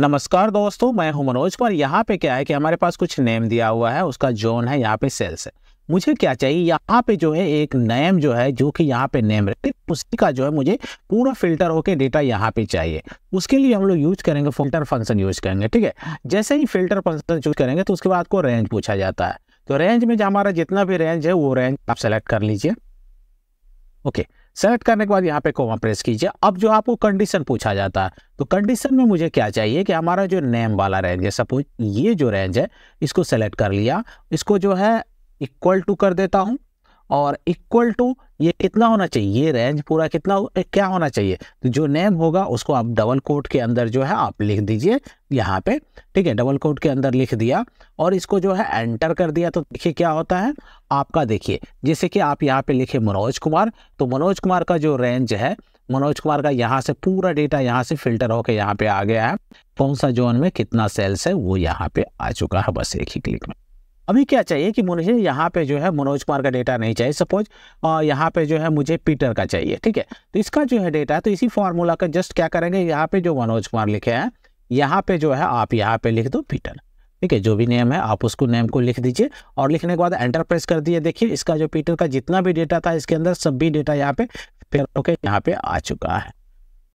नमस्कार दोस्तों मैं हूं मनोज कुमार यहाँ पे क्या है कि हमारे पास कुछ नेम दिया हुआ है उसका जोन है यहाँ पे सेल्स है मुझे क्या चाहिए यहाँ पे जो है एक नेम जो है जो कि यहाँ पे नेम रहे उसी का जो है मुझे पूरा फिल्टर होके डेटा यहाँ पे चाहिए उसके लिए हम लोग यूज करेंगे फिल्टर फंक्शन यूज करेंगे ठीक है जैसे ही फिल्टर फंक्शन यूज करेंगे तो उसके बाद को रेंज पूछा जाता है तो रेंज में जो हमारा जितना भी रेंज है वो रेंज आप सेलेक्ट कर लीजिए ओके okay. सेलेक्ट करने के बाद यहाँ पे कोमा प्रेस कीजिए अब जो आपको कंडीशन पूछा जाता है तो कंडीशन में मुझे क्या चाहिए कि हमारा जो नेम वाला रेंज है सपोज ये जो रेंज है इसको सेलेक्ट कर लिया इसको जो है इक्वल टू कर देता हूँ और इक्वल टू ये कितना होना चाहिए ये रेंज पूरा कितना क्या होना चाहिए तो जो नेम होगा उसको आप डबल कोट के अंदर जो है आप लिख दीजिए यहाँ पे ठीक है डबल कोट के अंदर लिख दिया और इसको जो है एंटर कर दिया तो देखिए क्या होता है आपका देखिए जैसे कि आप यहाँ पे लिखे मनोज कुमार तो मनोज कुमार का जो रेंज है मनोज कुमार का यहाँ से पूरा डेटा यहाँ से फिल्टर होकर यहाँ पे आ गया है कौन सा जोन में कितना सेल्स है वो यहाँ पे आ चुका है बस एक ही क्लिक में अभी क्या चाहिए कि मुझे यहाँ पे जो है मनोज कुमार का डेटा नहीं चाहिए सपोज यहाँ पे जो है मुझे पीटर का चाहिए ठीक है तो इसका जो है डेटा है तो इसी फार्मूला का जस्ट क्या करेंगे यहाँ पे जो मनोज कुमार लिखे हैं यहाँ पे जो है आप यहाँ पे लिख दो पीटर ठीक है जो भी नेम है आप उसको नेम को लिख दीजिए और लिखने के बाद एंटर प्रेस कर दिए देखिए इसका जो पीटर का जितना भी डेटा था इसके अंदर सब भी डेटा यहाँ पे फिर ओके यहाँ पे आ चुका है